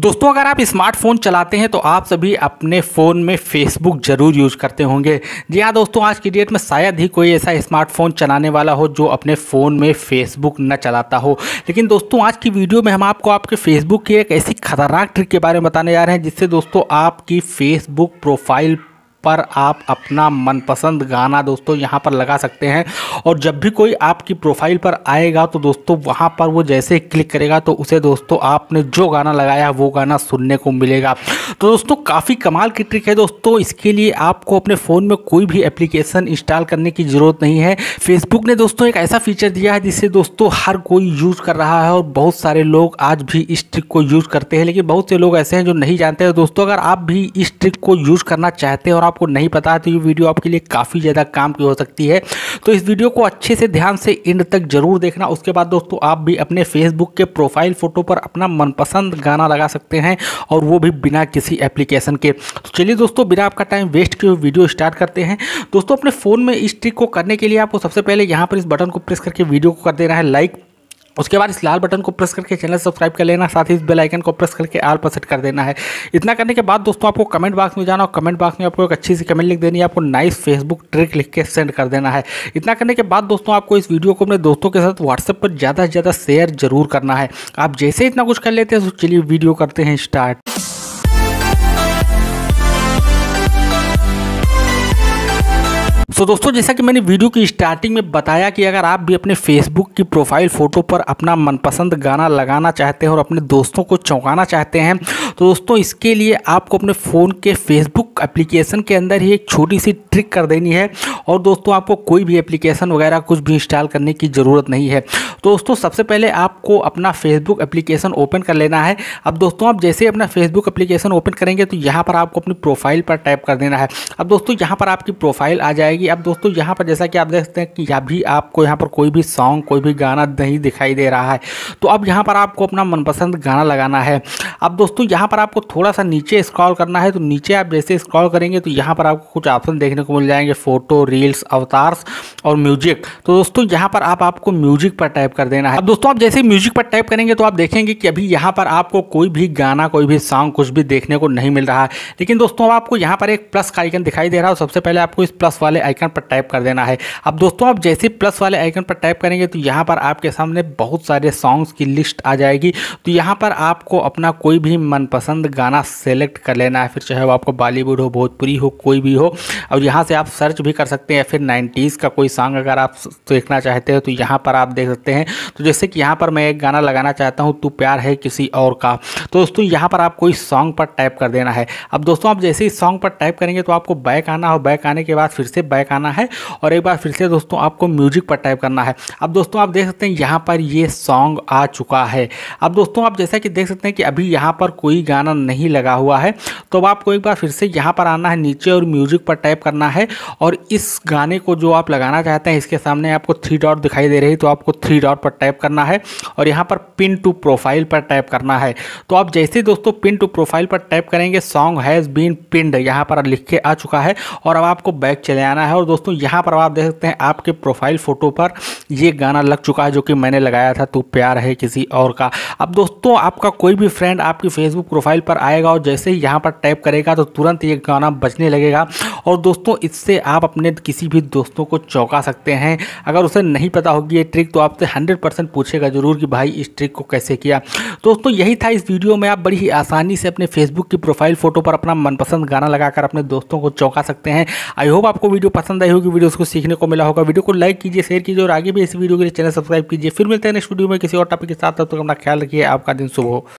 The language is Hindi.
दोस्तों अगर आप स्मार्टफ़ोन चलाते हैं तो आप सभी अपने फ़ोन में फेसबुक ज़रूर यूज़ करते होंगे जी हाँ दोस्तों आज की डेट में शायद ही कोई ऐसा स्मार्टफ़ोन चलाने वाला हो जो अपने फ़ोन में फेसबुक न चलाता हो लेकिन दोस्तों आज की वीडियो में हम आपको आपके फेसबुक की एक ऐसी खतरनाक ट्रिक के बारे में बताने जा रहे हैं जिससे दोस्तों आपकी फेसबुक प्रोफाइल पर आप अपना मनपसंद गाना दोस्तों यहाँ पर लगा सकते हैं और जब भी कोई आपकी प्रोफाइल पर आएगा तो दोस्तों वहाँ पर वो जैसे क्लिक करेगा तो उसे दोस्तों आपने जो गाना लगाया वो गाना सुनने को मिलेगा तो दोस्तों काफ़ी कमाल की ट्रिक है दोस्तों इसके लिए आपको अपने फ़ोन में कोई भी एप्लीकेशन इंस्टॉल करने की ज़रूरत नहीं है फेसबुक ने दोस्तों एक ऐसा फीचर दिया है जिससे दोस्तों हर कोई यूज़ कर रहा है और बहुत सारे लोग आज भी इस ट्रिक को यूज़ करते हैं लेकिन बहुत से लोग ऐसे हैं जो नहीं जानते हैं तो दोस्तों अगर आप भी इस ट्रिक को यूज़ करना चाहते हैं और आपको नहीं पता है तो ये वीडियो आपके लिए काफ़ी ज़्यादा काम की हो सकती है तो इस वीडियो को अच्छे से ध्यान से एंड तक जरूर देखना उसके बाद दोस्तों आप भी अपने फेसबुक के प्रोफाइल फ़ोटो पर अपना मनपसंद गाना लगा सकते हैं और वो भी बिना किसी एप्लीकेशन के तो चलिए दोस्तों बिना आपका टाइम वेस्ट किए वीडियो स्टार्ट करते हैं दोस्तों अपने फ़ोन में इस ट्रिक को करने के लिए आपको सबसे पहले यहाँ पर इस बटन को प्रेस करके वीडियो को कर देना है लाइक उसके बाद इस लाल बटन को प्रेस करके चैनल सब्सक्राइब कर लेना साथ ही इस बेल आइकन को प्रेस करके आल पर सेट कर देना है इतना करने के बाद दोस्तों आपको कमेंट बॉक्स में जाना और कमेंट बॉक्स में आपको एक अच्छी सी कमेंट लिख देनी है आपको नाइस फेसबुक ट्रिक लिख के सेंड कर देना है इतना करने के बाद दोस्तों आपको इस वीडियो को अपने दोस्तों के साथ व्हाट्सएप पर ज़्यादा से ज़्यादा शेयर जरूर करना है आप जैसे इतना कुछ कर लेते हैं तो चलिए वीडियो करते हैं स्टार्ट सो so, दोस्तों जैसा कि मैंने वीडियो की स्टार्टिंग में बताया कि अगर आप भी अपने फेसबुक की प्रोफाइल फ़ोटो पर अपना मनपसंद गाना लगाना चाहते हैं और अपने दोस्तों को चौंकाना चाहते हैं तो दोस्तों इसके लिए आपको अपने फ़ोन के फेसबुक एप्लीकेशन के अंदर ही एक छोटी सी ट्रिक कर देनी है और दोस्तों आपको कोई भी एप्लीकेशन वगैरह कुछ भी इंस्टॉल करने की ज़रूरत नहीं है तो दोस्तों सबसे पहले आपको अपना फेसबुक एप्लीकेशन ओपन कर लेना है अब दोस्तों आप जैसे अपना फेसबुक एप्लीकेशन ओपन करेंगे तो यहाँ पर आपको अपनी प्रोफाइल पर टाइप कर देना है अब दोस्तों यहाँ पर आपकी प्रोफाइल आ जाएगी रहेगी अब दोस्तों यहाँ पर जैसा कि आप देख सकते हैं कि अभी आपको यहाँ पर कोई भी सॉन्ग कोई भी गाना नहीं दिखाई दे रहा है तो अब यहाँ पर आपको अपना मनपसंद गाना लगाना है अब दोस्तों यहाँ पर आपको थोड़ा सा नीचे स्क्रॉल करना है तो नीचे आप जैसे स्क्रॉल करेंगे तो यहाँ पर आपको कुछ ऑप्शन देखने को मिल जाएंगे फ़ोटो रील्स अवतार्स और म्यूजिक तो दोस्तों यहाँ पर आप आपको म्यूजिक पर टाइप कर देना है अब दोस्तों आप जैसे म्यूजिक पर टाइप करेंगे तो आप देखेंगे कि अभी यहाँ पर आपको कोई भी गाना कोई भी सॉन्ग कुछ भी देखने को नहीं मिल रहा है लेकिन दोस्तों अब आपको यहाँ पर एक प्लस का आइकन दिखाई दे रहा है सबसे पहले आपको इस प्लस वाले आइकन पर टाइप कर देना है अब दोस्तों आप जैसे प्लस वाले आइकन पर टाइप करेंगे तो यहाँ पर आपके सामने बहुत सारे सॉन्ग्स की लिस्ट आ जाएगी तो यहाँ पर आपको अपना कोई भी मनपसंद गाना सेलेक्ट कर लेना है फिर चाहे वो आपको बॉलीवुड हो भोजपुरी हो कोई भी हो और यहाँ से आप सर्च भी कर सकते हैं फिर नाइन्टीज़ का कोई सॉन्ग अगर आप देखना चाहते हो तो यहाँ पर आप देख सकते हैं तो जैसे कि यहाँ पर मैं एक गाना लगाना चाहता हूँ तू प्यार है किसी और का तो दोस्तों यहाँ पर आप कोई सॉन्ग पर टाइप कर देना है अब दोस्तों आप जैसे ही सॉन्ग पर टाइप करेंगे तो आपको बैक आना हो बैक आने के बाद फिर से बैक बैक आना है और एक बार फिर से दोस्तों आपको म्यूजिक पर टाइप करना है अब दोस्तों आप देख सकते हैं यहाँ पर ये सॉन्ग आ चुका है अब दोस्तों आप जैसा कि देख सकते हैं कि अभी यहाँ पर कोई गाना नहीं लगा हुआ है तो अब आपको एक बार फिर से यहाँ पर आना है नीचे और म्यूजिक पर टाइप करना है और इस गाने को जो आप लगाना चाहते हैं इसके सामने आपको थ्री डॉट दिखाई दे रही तो आपको थ्री डॉट पर टाइप करना है और यहाँ पर पिन टू प्रोफाइल पर टाइप करना है तो आप जैसे दोस्तों पिन टू प्रोफाइल पर टाइप करेंगे सॉन्ग हैज़ बीन पिंड यहाँ पर लिख के आ चुका है और अब आपको बैक चले आना है और दोस्तों यहाँ पर आप देख सकते हैं आपके प्रोफाइल फ़ोटो पर ये गाना लग चुका है जो कि मैंने लगाया था तो प्यार है किसी और का अब दोस्तों आपका कोई भी फ्रेंड आपकी फेसबुक प्रोफाइल पर आएगा और जैसे ही यहाँ पर टाइप करेगा तो तुरंत ये गाना बजने लगेगा और दोस्तों इससे आप अपने किसी भी दोस्तों को चौंका सकते हैं अगर उसे नहीं पता होगी ये ट्रिक तो आपसे हंड्रेड पूछेगा ज़रूर कि भाई इस ट्रिक को कैसे किया दोस्तों यही था इस वीडियो में आप बड़ी ही आसानी से अपने फेसबुक की प्रोफाइल फ़ोटो पर अपना मनपसंद गाना लगाकर अपने दोस्तों को चौंका सकते हैं आई होप आपको वीडियो पसंद आई होगी वीडियो उसको सीखने को मिला होगा वीडियो को लाइक कीजिए शेयर कीजिए और आगे भी इस वीडियो के लिए चैनल सब्सक्राइब कीजिए फिर मिलते हैं नेक्स्ट वीडियो में किसी और टॉपिक के साथ तब तक अपना ख्याल रखिए आपका दिन शुभ हो